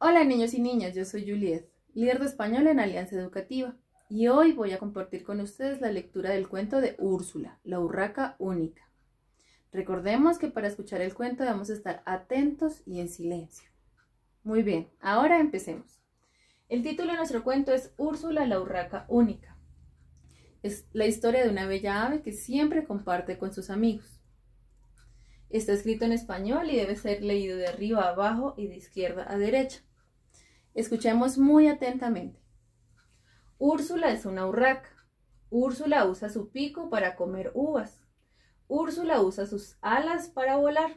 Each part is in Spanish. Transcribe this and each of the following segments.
Hola niños y niñas, yo soy Juliet, líder de español en Alianza Educativa, y hoy voy a compartir con ustedes la lectura del cuento de Úrsula, la urraca única. Recordemos que para escuchar el cuento debemos estar atentos y en silencio. Muy bien, ahora empecemos. El título de nuestro cuento es Úrsula, la urraca única. Es la historia de una bella ave que siempre comparte con sus amigos. Está escrito en español y debe ser leído de arriba a abajo y de izquierda a derecha. Escuchemos muy atentamente. Úrsula es una urraca. Úrsula usa su pico para comer uvas. Úrsula usa sus alas para volar.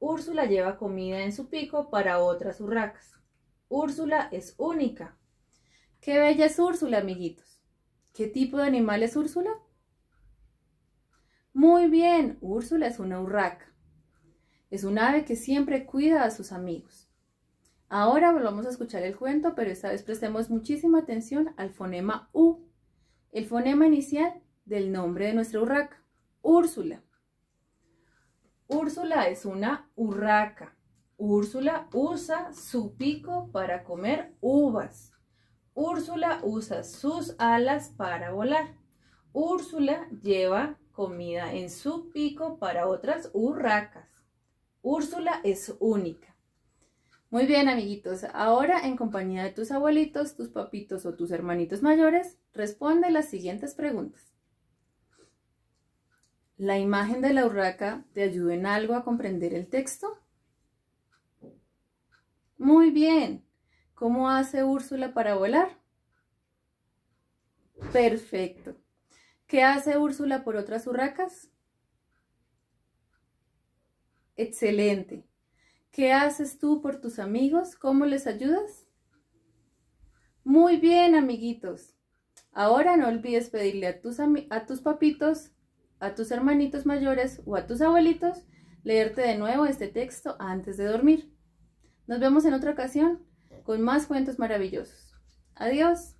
Úrsula lleva comida en su pico para otras urracas. Úrsula es única. ¡Qué bella es Úrsula, amiguitos! ¿Qué tipo de animal es Úrsula? Muy bien, Úrsula es una urraca. Es un ave que siempre cuida a sus amigos. Ahora volvamos a escuchar el cuento, pero esta vez prestemos muchísima atención al fonema U, el fonema inicial del nombre de nuestra urraca, Úrsula. Úrsula es una urraca. Úrsula usa su pico para comer uvas. Úrsula usa sus alas para volar. Úrsula lleva comida en su pico para otras urracas. Úrsula es única. Muy bien, amiguitos. Ahora, en compañía de tus abuelitos, tus papitos o tus hermanitos mayores, responde las siguientes preguntas. ¿La imagen de la urraca te ayuda en algo a comprender el texto? Muy bien. ¿Cómo hace Úrsula para volar? Perfecto. ¿Qué hace Úrsula por otras urracas? Excelente. ¿Qué haces tú por tus amigos? ¿Cómo les ayudas? Muy bien, amiguitos. Ahora no olvides pedirle a tus, a tus papitos, a tus hermanitos mayores o a tus abuelitos leerte de nuevo este texto antes de dormir. Nos vemos en otra ocasión con más cuentos maravillosos. Adiós.